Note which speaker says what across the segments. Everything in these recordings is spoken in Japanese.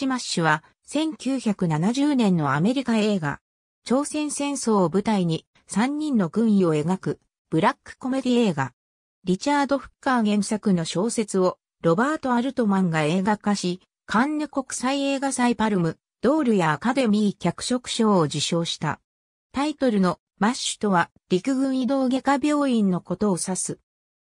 Speaker 1: チマッシュは1970年のアメリカ映画、朝鮮戦争を舞台に3人の軍医を描くブラックコメディ映画。リチャード・フッカー原作の小説をロバート・アルトマンが映画化し、カンヌ国際映画祭パルム、ドールやアカデミー脚色賞を受賞した。タイトルのマッシュとは陸軍移動外科病院のことを指す。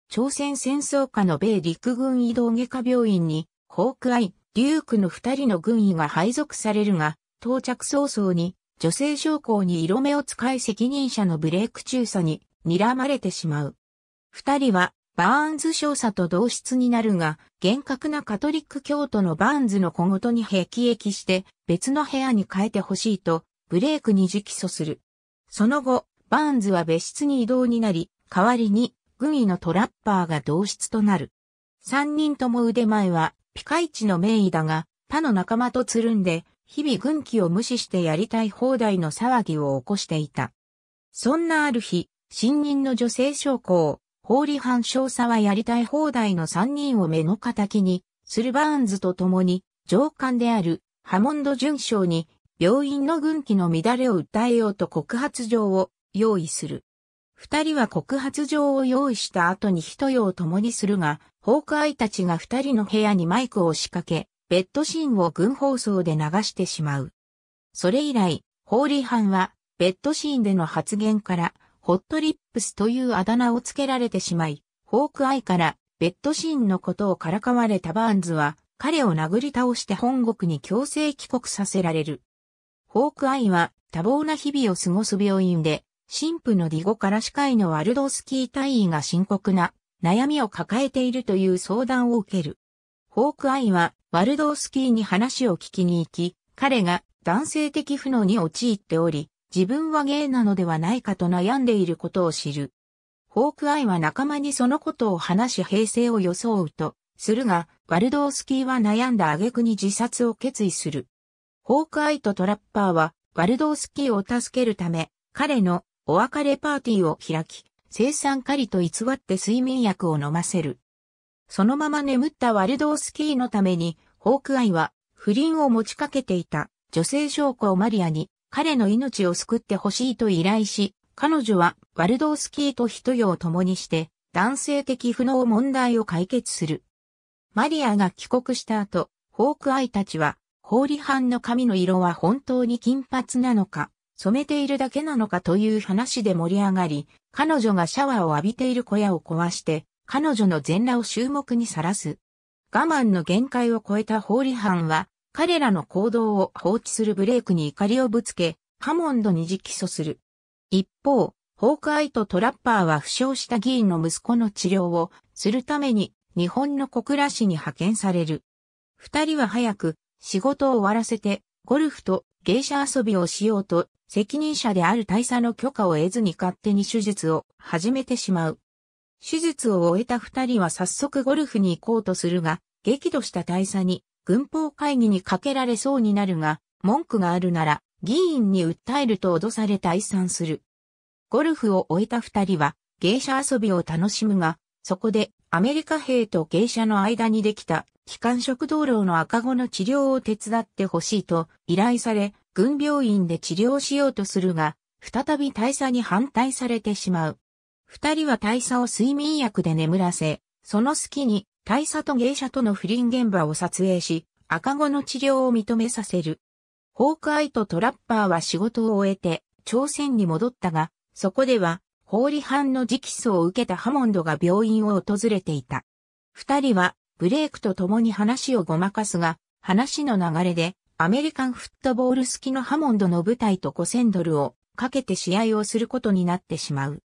Speaker 1: 朝鮮戦争下の米陸軍移動外科病院に、ホークアイ、デュークの二人の軍医が配属されるが、到着早々に女性将校に色目を使い責任者のブレイク中佐に睨まれてしまう。二人はバーンズ少佐と同室になるが、厳格なカトリック教徒のバーンズの小言に辟易して別の部屋に変えてほしいと、ブレイクに直訴する。その後、バーンズは別室に移動になり、代わりに軍医のトラッパーが同室となる。三人とも腕前はピカイチの名医だが、他の仲間とつるんで、日々軍機を無視してやりたい放題の騒ぎを起こしていた。そんなある日、新任の女性将校、法理班少佐はやりたい放題の3人を目の敵に、スルバーンズと共に、上官であるハモンド巡将に、病院の軍機の乱れを訴えようと告発状を用意する。二人は告発状を用意した後に一夜を共にするが、ホークアイたちが二人の部屋にマイクを仕掛け、ベッドシーンを軍放送で流してしまう。それ以来、ホーリーハンは、ベッドシーンでの発言から、ホットリップスというあだ名をつけられてしまい、ホークアイから、ベッドシーンのことをからかわれたバーンズは、彼を殴り倒して本国に強制帰国させられる。ホークアイは多忙な日々を過ごす病院で、神父のディゴから司会のワルドースキー隊員が深刻な悩みを抱えているという相談を受ける。ホークアイはワルドースキーに話を聞きに行き、彼が男性的不能に陥っており、自分はゲイなのではないかと悩んでいることを知る。ホークアイは仲間にそのことを話し平静を装うと、するが、ワルドースキーは悩んだ挙句に自殺を決意する。ホークアイとトラッパーは、ワルドースキーを助けるため、彼のお別れパーティーを開き、生産狩りと偽って睡眠薬を飲ませる。そのまま眠ったワルドースキーのために、ホークアイは不倫を持ちかけていた女性将校マリアに彼の命を救ってほしいと依頼し、彼女はワルドースキーと一夜を共にして男性的不能問題を解決する。マリアが帰国した後、ホークアイたちは法理犯の髪の色は本当に金髪なのか、染めているだけなのかという話で盛り上がり、彼女がシャワーを浴びている小屋を壊して、彼女の全裸を注目にさらす。我慢の限界を超えた法理犯は、彼らの行動を放置するブレイクに怒りをぶつけ、ハモンドに直訴する。一方、ホークアイとトラッパーは負傷した議員の息子の治療をするために日本の小倉市に派遣される。二人は早く仕事を終わらせてゴルフと芸者遊びをしようと責任者である大佐の許可を得ずに勝手に手術を始めてしまう。手術を終えた二人は早速ゴルフに行こうとするが、激怒した大佐に軍法会議にかけられそうになるが、文句があるなら議員に訴えると脅され退散する。ゴルフを終えた二人は芸者遊びを楽しむが、そこでアメリカ兵と芸者の間にできた機関食道路の赤子の治療を手伝ってほしいと依頼され、軍病院で治療しようとするが、再び大佐に反対されてしまう。二人は大佐を睡眠薬で眠らせ、その隙に大佐と芸者との不倫現場を撮影し、赤子の治療を認めさせる。ホークアイとトラッパーは仕事を終えて、朝鮮に戻ったが、そこでは、法理犯の直訴を受けたハモンドが病院を訪れていた。二人は、ブレイクと共に話をごまかすが、話の流れで、アメリカンフットボール好きのハモンドの舞台と5000ドルをかけて試合をすることになってしまう。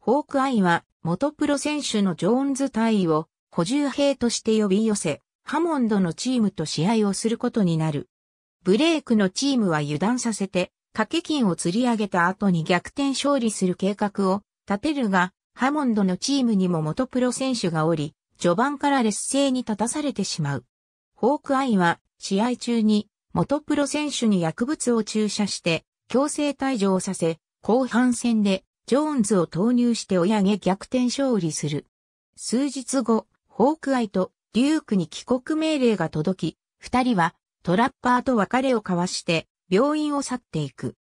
Speaker 1: ホークアイは元プロ選手のジョーンズ隊尉を補充兵として呼び寄せ、ハモンドのチームと試合をすることになる。ブレイクのチームは油断させて、掛け金を釣り上げた後に逆転勝利する計画を立てるが、ハモンドのチームにも元プロ選手がおり、序盤から劣勢に立たされてしまう。ホークアイは試合中に元プロ選手に薬物を注射して強制退場させ、後半戦でジョーンズを投入して追い上げ逆転勝利する。数日後、ホークアイとデュークに帰国命令が届き、二人はトラッパーと別れを交わして病院を去っていく。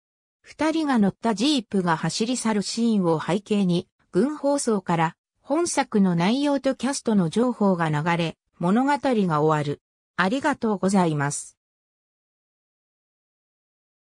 Speaker 1: 二人が乗ったジープが走り去るシーンを背景に、軍放送から本作の内容とキャストの情報が流れ、物語が終わる。ありがとうございます。